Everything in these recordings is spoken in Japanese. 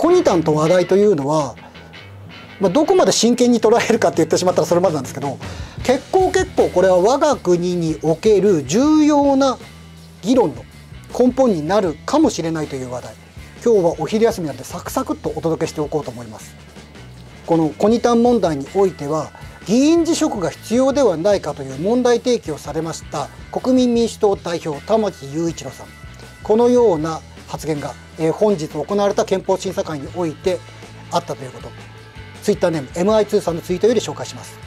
コニタンと話題というのは、まあ、どこまで真剣に捉えるかって言ってしまったらそれまでなんですけど結構結構これは我が国における重要な議論の根本になるかもしれないという話題今日はお昼休みなんでサクサクっとお届けしておこうと思いますこのコニタン問題においては議員辞職が必要ではないかという問題提起をされました国民民主党代表玉木雄一郎さんこのような発言が、えー、本日行われた憲法審査会においてあったということツイッターネーム MI2 さんのツイートより紹介します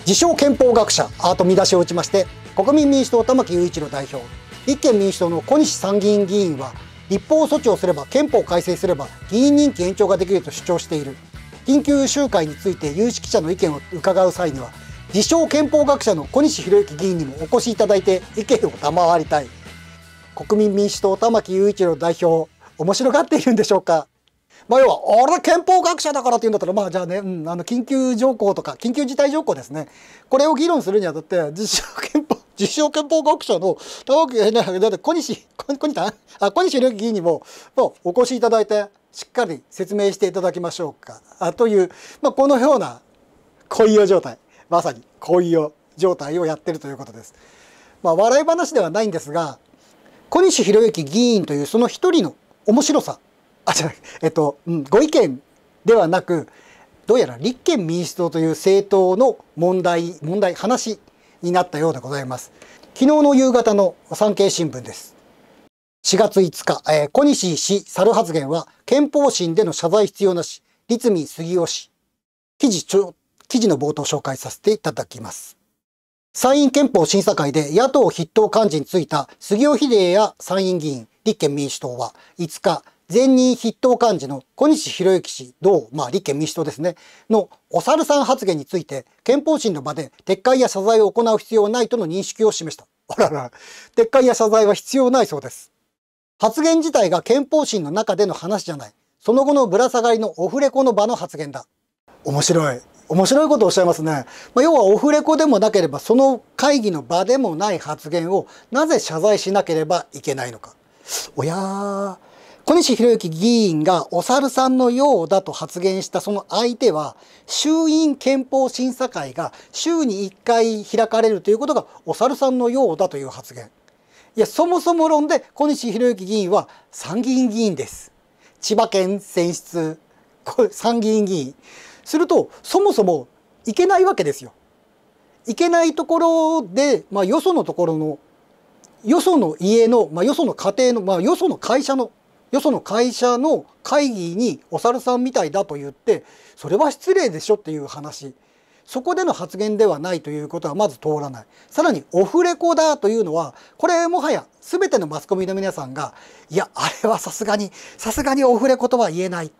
自称憲法学者アート見出しを打ちまして国民民主党玉木雄一郎代表立憲民主党の小西参議院議員は立法措置をすれば憲法改正すれば議員任期延長ができると主張している緊急集会について有識者の意見を伺う際には自称憲法学者の小西博之議員にもお越しいただいて意見を賜りたい国民民主党玉木雄一郎代表面白がっているんでしょうかまあ要は、俺憲法学者だからって言うんだったら、まあじゃあね、うん、あの緊急条項とか、緊急事態条項ですね。これを議論するにあたって、実証憲法、自称憲法学者の玉木、だって小西、小西さあ、小西議員にも、もうお越しいただいて、しっかり説明していただきましょうか。あという、まあこのような恋用状態、まさに恋用状態をやってるということです。まあ笑い話ではないんですが、小西博之議員というその一人の面白さあじゃえっと、うん、ご意見ではなくどうやら立憲民主党という政党の問題問題話になったようでございます昨日の夕方の産経新聞です4月5日、えー、小西氏猿発言は憲法審での謝罪必要なし立民杉尾氏記事記事の冒頭紹介させていただきます参院憲法審査会で野党筆頭幹事についた杉尾秀哉や参院議員、立憲民主党は5日、前任筆頭幹事の小西博之氏同、まあ、立憲民主党ですね、のお猿さん発言について憲法審の場で撤回や謝罪を行う必要はないとの認識を示した。あらら、撤回や謝罪は必要ないそうです。発言自体が憲法審の中での話じゃない。その後のぶら下がりのオフレコの場の発言だ。面白い。面白いことをおっしゃいますね。まあ、要はオフレコでもなければその会議の場でもない発言をなぜ謝罪しなければいけないのか。おや小西博之議員がお猿さんのようだと発言したその相手は衆院憲法審査会が週に1回開かれるということがお猿さんのようだという発言。いや、そもそも論で小西博之議員は参議院議員です。千葉県選出、参議院議員。するとそもそも行けないわけですよ。行けないところで、まあ、よそのところのよその家の、まあ、よその家庭の、まあ、よその会社のよその会社の会議にお猿さんみたいだと言ってそれは失礼でしょっていう話そこでの発言ではないということはまず通らないさらにオフレコだというのはこれもはや全てのマスコミの皆さんがいやあれはさすがにさすがにオフレコとは言えない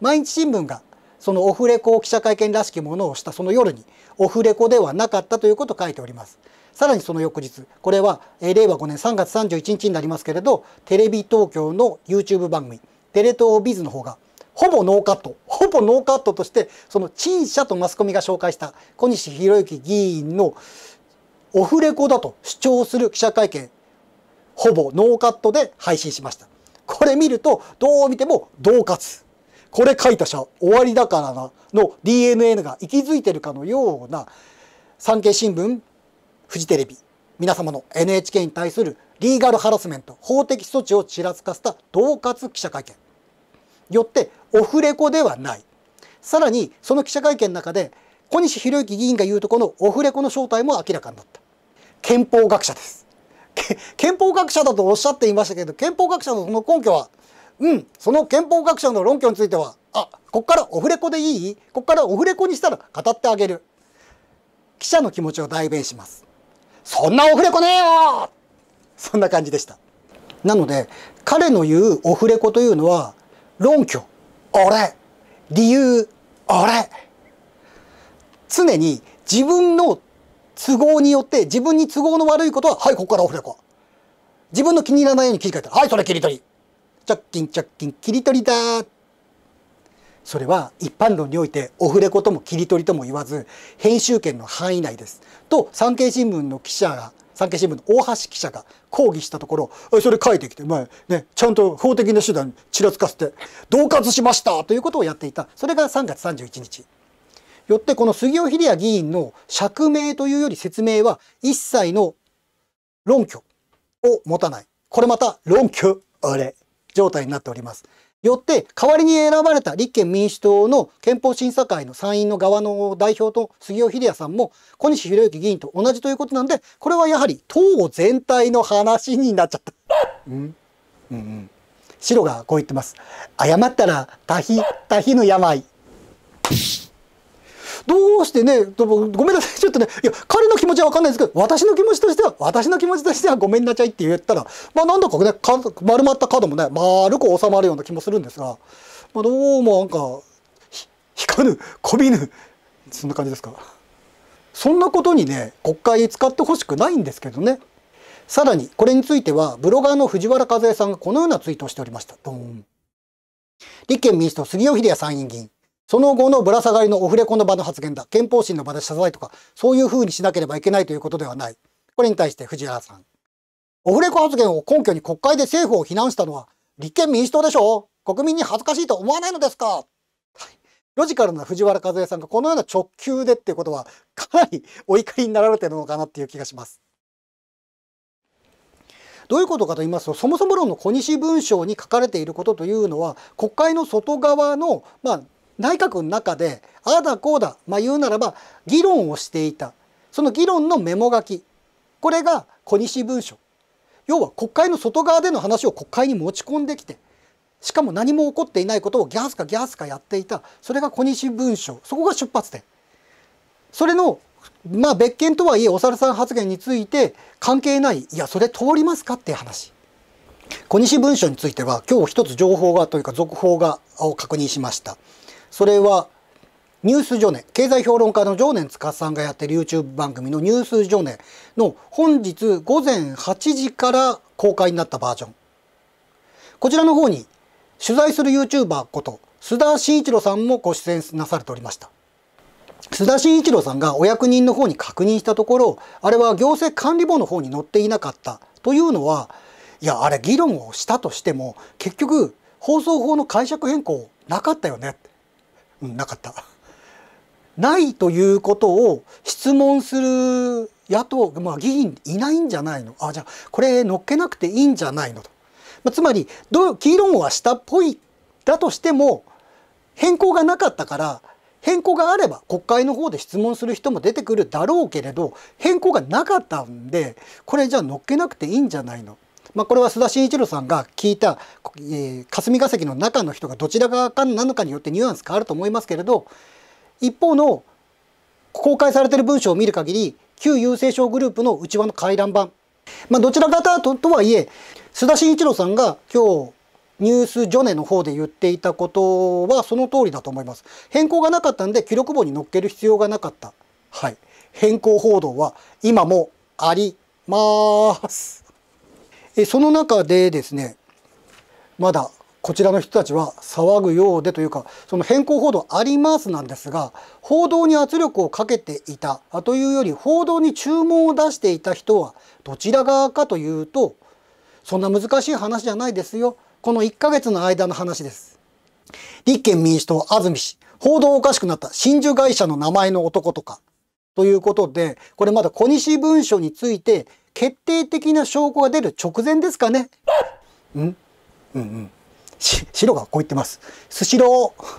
毎日新聞がそのオフレコ記者会見らしきものをしたその夜にオフレコではなかったということを書いております。さらにその翌日、これは令和5年3月31日になりますけれど、テレビ東京の YouTube 番組、テレ東ビズの方が、ほぼノーカット、ほぼノーカットとして、その陳謝とマスコミが紹介した小西博之議員のオフレコだと主張する記者会見、ほぼノーカットで配信しました。これ見ると、どう見ても同喝。これ書いた者終わりだからなの DNA が息づいてるかのような産経新聞フジテレビ皆様の NHK に対するリーガルハラスメント法的措置をちらつかせた恫喝記者会見よってオフレコではないさらにその記者会見の中で小西博之議員が言うとこのオフレコの正体も明らかになった憲法学者です憲法学者だとおっしゃっていましたけど憲法学者のその根拠はうんその憲法学者の論拠についてはあこっからオフレコでいいこっからオフレコにしたら語ってあげる記者の気持ちを代弁しますそんなオフレコねえよそんな感じでしたなので彼の言うオフレコというのは論拠俺理由俺常に自分の都合によって自分に都合の悪いことははいここからオフレコ自分の気に入らないように切り替えたらはいそれ切り取り直近直近切り取りだそれは一般論においてオフレコとも切り取りとも言わず編集権の範囲内ですと産経新聞の記者が産経新聞の大橋記者が抗議したところそれ書いてきて、まあね、ちゃんと法的な手段ちらつかせて恫喝しましたということをやっていたそれが3月31日。よってこの杉尾秀哉議員の釈明というより説明は一切の論拠を持たないこれまた論拠あれ状態になっております。よって代わりに選ばれた立憲民主党の憲法審査会の参院の側の代表と杉尾秀哉さんも小西洋之議員と同じということなんでこれはやはり党全体の話になっちゃった。うん、うんうん白がこう言ってます。謝ったら多比多比の病。どうしてねごめんなさい ちょっとねいや彼の気持ちはわかんないですけど私の気持ちとしては私の気持ちとしてはごめんなさいって言ったらまあなんだかねか丸まった角もね丸く収まるような気もするんですが、まあ、どうもなんか引かぬこびぬそんな感じですか。そんなことにね国会使ってほしくないんですけどね。さらにこれについてはブロガーの藤原和恵さんがこのようなツイートをしておりました。立憲民主党杉尾秀哉参院議員その後のぶら下がりのオフレコの場の発言だ。憲法審の場で謝罪とか、そういうふうにしなければいけないということではない。これに対して藤原さん。オフレコ発言を根拠に国会で政府を非難したのは、立憲民主党でしょう国民に恥ずかしいと思わないのですか、はい、ロジカルな藤原和恵さんがこのような直球でっていうことは、かなりお怒りになられてるのかなっていう気がします。どういうことかと言いますと、そもそも論の小西文章に書かれていることというのは、国会の外側の、まあ、内閣の中でああだこうだ、まあ、言うならば議論をしていたその議論のメモ書きこれが小西文書要は国会の外側での話を国会に持ち込んできてしかも何も起こっていないことをギャースかギャースかやっていたそれが小西文書そこが出発点それのまあ別件とはいえお猿さん発言について関係ないいやそれ通りますかっていう話小西文書については今日一つ情報がというか続報がを確認しました。それはニュースジョネ経済評論家の常念司さんがやってる YouTube 番組の「ニュースジョネ」の本日午前8時から公開になったバージョンこちらの方に取材する YouTuber こと須田慎一郎さんもご出演なされておりました須田慎一郎さんがお役人の方に確認したところあれは行政管理簿の方に載っていなかったというのはいやあれ議論をしたとしても結局放送法の解釈変更なかったよねうん、なかった。ないということを質問する野党、まあ、議員いないんじゃないのあじゃあこれ乗っけなくていいんじゃないのと、まあ、つまりど議論はしたっぽいだとしても変更がなかったから変更があれば国会の方で質問する人も出てくるだろうけれど変更がなかったんでこれじゃあ乗っけなくていいんじゃないのまあ、これは須田慎一郎さんが聞いた、えー、霞が関の中の人がどちら側かなのかによってニュアンス変わると思いますけれど一方の公開されている文章を見る限り旧郵政省グループの内輪の回覧板、まあ、どちら方ととはいえ須田慎一郎さんが今日ニュースジョネの方で言っていたことはその通りだと思います。変更がなかったんで記録簿に載っける必要がなかった。はい。変更報道は今もあります。えその中でですねまだこちらの人たちは騒ぐようでというかその変更報道ありますなんですが報道に圧力をかけていたというより報道に注文を出していた人はどちら側かというとそんな難しい話じゃないですよこの1ヶ月の間の話です立憲民主党安住氏報道おかしくなった真珠会社の名前の男とかということで、これまだ小西文書について決定的な証拠が出る直前ですかね。うんうんうん。し、白がこう言ってます。スシロー。は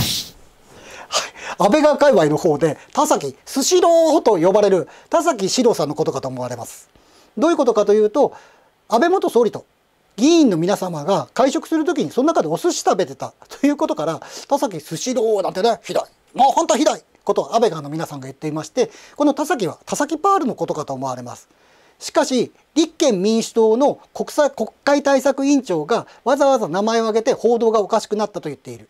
い。安倍川界隈の方で田崎スシローと呼ばれる田崎史郎さんのことかと思われます。どういうことかというと安倍元総理と議員の皆様が会食するときにその中でお寿司食べてたということから田崎スシローなんてねひどいもうほんひどいことアベガの皆さんが言っていましてこの田崎は田崎パールのことかと思われます。しかし立憲民主党の国際国会対策委員長がわざわざ名前を挙げて報道がおかしくなったと言っている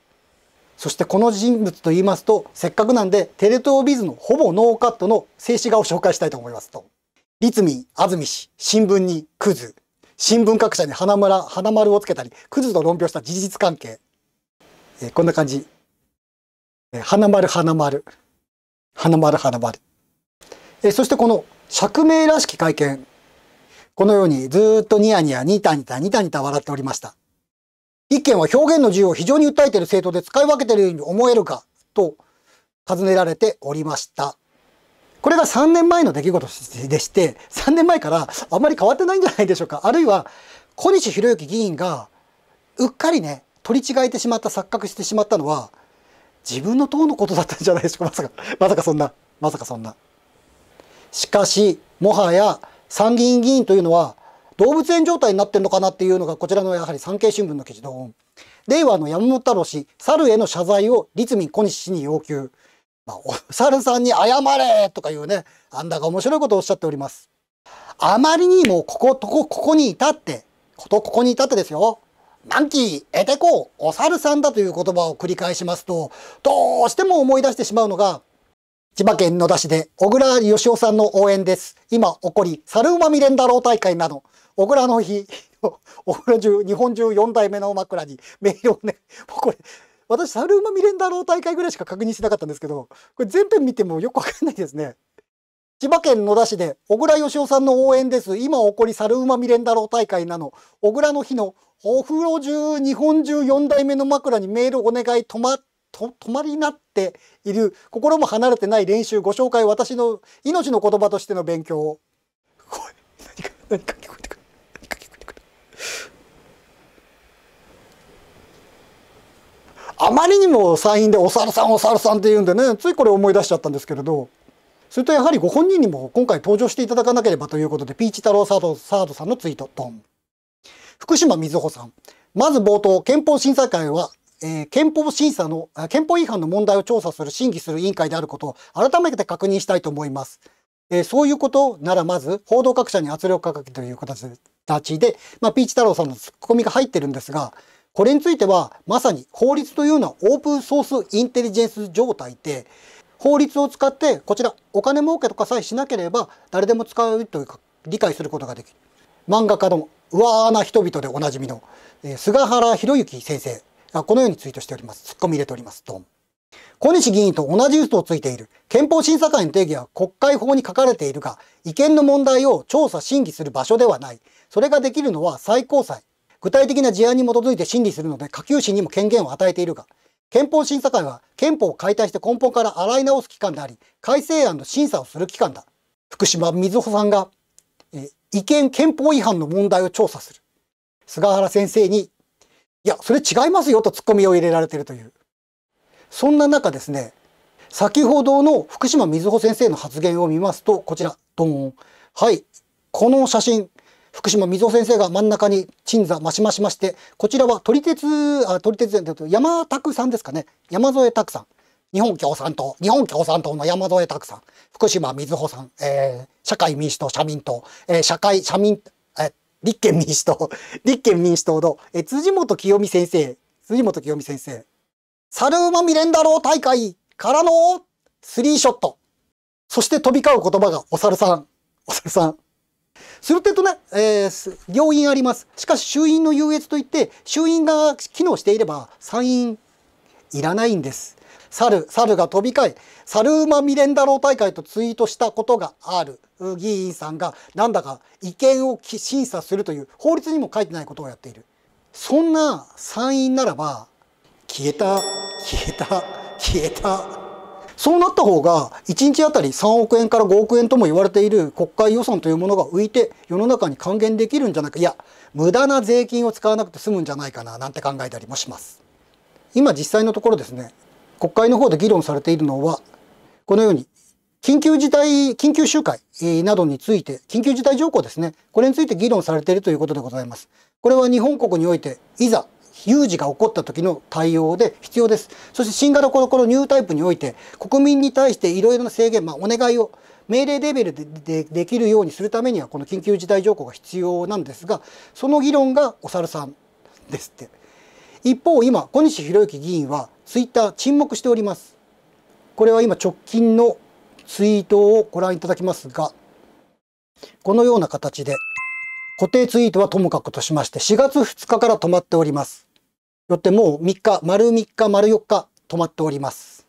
そしてこの人物と言いますとせっかくなんでテレ東ビズのほぼノーカットの静止画を紹介したいと思いますと立民安住氏新聞にクズ新聞各社に花村花丸をつけたりクズと論評した事実関係、えこんな感じ花丸花丸花丸花丸えそしてこの釈明らしき会見このようにずっとニヤニヤニタニタニタニタ笑っておりました一見は表現の自由を非常に訴えている政党で使い分けているように思えるかと尋ねられておりましたこれが3年前の出来事でして3年前からあまり変わってないんじゃないでしょうかあるいは小西博之議員がうっかりね取り違えてしまった錯覚してしまったのは自分の党のことだったんじゃないでしょうかまさか まさかそんなまさかそんな。しかしもはや参議院議員というのは動物園状態になってるのかなっていうのがこちらのやはり産経新聞の記事の令和の山本太郎氏猿への謝罪を立民小西氏に要求、まあ、お猿さんに謝れとかいうねあんだか面白いことをおっしゃっておりますあまりにもこことこここに至ってことここに至ってですよマンキー、エテコ、お猿さんだという言葉を繰り返しますと、どうしても思い出してしまうのが、千葉県野田市で小倉義雄さんの応援です。今起こり、猿馬未練ろう大会など、小倉の日、小倉中、日本中4代目の枕に名誉をね、もうこれ、私、猿馬未練ろう大会ぐらいしか確認してなかったんですけど、これ全編見てもよくわかんないですね。千葉県野田市で小倉芳雄さんの応援です。今起こり猿馬未練太郎大会なの。小倉の日のお風呂中、日本中4代目の枕にメールお願い止ま、と、止まりなっている、心も離れてない練習、ご紹介、私の命の言葉としての勉強を。何か、何か聞こえてくる。何か聞こえてくる。あまりにも山陰でお猿さん、お猿さんって言うんでね、ついこれ思い出しちゃったんですけれど。するとやはりご本人にも今回登場していただかなければということで、ピーチ太郎サードサードさんのツイート、ドン。福島みずほさん。まず冒頭、憲法審査会は、えー、憲法審査の、憲法違反の問題を調査する、審議する委員会であることを改めて確認したいと思います。えー、そういうことならまず、報道各社に圧力かけという形で、まあ、ピーチ太郎さんのツッコミが入ってるんですが、これについては、まさに法律というのはオープンソースインテリジェンス状態で、法律を使ってこちらお金儲けとかさえしなければ誰でも使うというか理解することができる漫画家のうわーな人々でおなじみの、えー、菅原博之先生がこのようにツイートしておりますツッコミ入れておりますドン小西議員と同じ嘘をついている憲法審査会の定義は国会法に書かれているが違憲の問題を調査審議する場所ではないそれができるのは最高裁具体的な事案に基づいて審理するので下級審にも権限を与えているが憲法審査会は憲法を解体して根本から洗い直す機関であり、改正案の審査をする機関だ。福島水穂さんが、え違憲憲法違反の問題を調査する。菅原先生に、いや、それ違いますよとツッコミを入れられているという。そんな中ですね、先ほどの福島水穂先生の発言を見ますと、こちら、ドン。はい。この写真、福島溝先生が真ん中に鎮座増しましまして、こちらは鳥鉄、あ、鳥鉄山拓さんですかね。山添拓さん。日本共産党、日本共産党の山添拓さん、福島みずほさん、えー、社会民主党、社民党、えー、社会、社民、え立憲民主党、立憲民主党の、えー、辻元清美先生、辻元清美先生、猿馬未練だろ大会からのスリーショット。そして飛び交う言葉がお猿さん、お猿さん。するとね、えー、両院あります。しかし衆院の優越といって、衆院が機能していれば参院いらないんです。猿、猿が飛び交い、猿馬未練太郎大会とツイートしたことがある議員さんが、なんだか意見を審査するという法律にも書いてないことをやっている。そんな参院ならば、消えた、消えた、消えた。そうなった方が1日あたり3億円から5億円とも言われている国会予算というものが浮いて世の中に還元できるんじゃないかいや無駄な税金を使わなくて済むんじゃないかななんて考えたりもします。今実際のところですね国会の方で議論されているのはこのように緊急事態、緊急集会などについて、緊急事態条項ですね。これについて議論されているということでございます。これは日本国において、いざ有事が起こった時の対応で必要です。そして新型コロコロニュータイプにおいて国民に対していろいろな制限、まあ、お願いを命令レベルででできるようにするためにはこの緊急事態条項が必要なんですがその議論がお猿さんですって。一方今小西洋之議員はツイッター沈黙しております。これは今直近のツイートをご覧いただきますがこのような形で固定ツイートはともかくとしまして4月2日から止まっております。よってもう3日、丸3日、丸4日止まっております。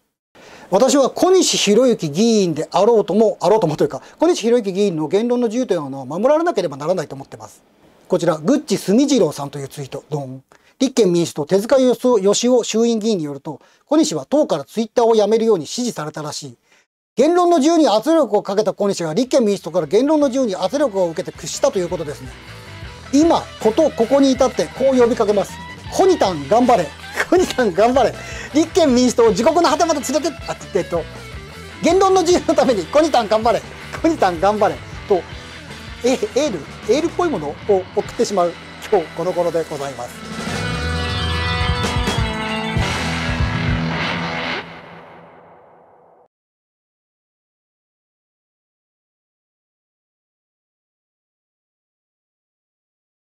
私は小西博之議員であろうとも、あろうともというか、小西博之議員の言論の自由というのは守られなければならないと思っています。こちら、グッチ・スミジロさんというツイート、ドン。立憲民主党手塚義雄衆院議員によると、小西は党からツイッターをやめるように指示されたらしい。言論の自由に圧力をかけた小西が立憲民主党から言論の自由に圧力を受けて屈したということですね。今、ことここに至ってこう呼びかけます。ホニタン頑張れ。ホニタン頑張れ。立憲民主党を国の旗まで連れて、あ、えっと、言論の自由のために、コニタン頑張れ。コニタン頑張れ。と、えエール、エールっぽいものを送ってしまう、今日この頃でございます。